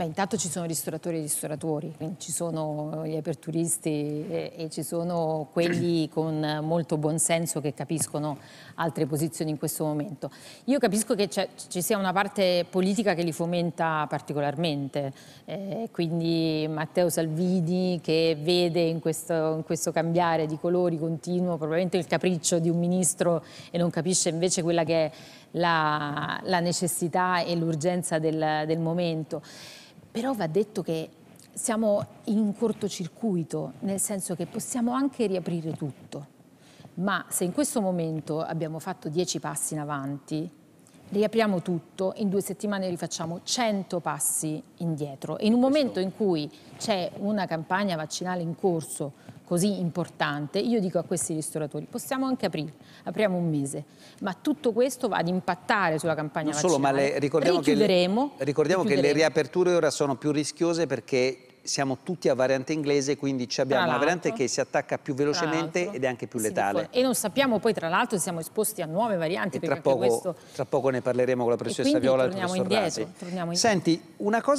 Beh, intanto ci sono ristoratori e ristoratori, ci sono gli aperturisti e, e ci sono quelli con molto buon senso che capiscono altre posizioni in questo momento. Io capisco che ci sia una parte politica che li fomenta particolarmente, eh, quindi Matteo Salvini che vede in questo, in questo cambiare di colori continuo probabilmente il capriccio di un ministro e non capisce invece quella che è la, la necessità e l'urgenza del, del momento. Però va detto che siamo in un cortocircuito, nel senso che possiamo anche riaprire tutto, ma se in questo momento abbiamo fatto dieci passi in avanti, riapriamo tutto, in due settimane rifacciamo 100 passi indietro. E in un momento in cui c'è una campagna vaccinale in corso così importante, io dico a questi ristoratori, possiamo anche aprire, apriamo un mese, ma tutto questo va ad impattare sulla campagna non vaccinale. Non solo, ma le, ricordiamo, che le, ricordiamo che le riaperture ora sono più rischiose perché siamo tutti a variante inglese, quindi abbiamo una variante che si attacca più velocemente ed è anche più letale. E non sappiamo poi, tra l'altro, siamo esposti a nuove varianti. Tra poco, questo... tra poco, ne parleremo con la professoressa Viola. Torniamo indietro, torniamo indietro. Senti, una cosa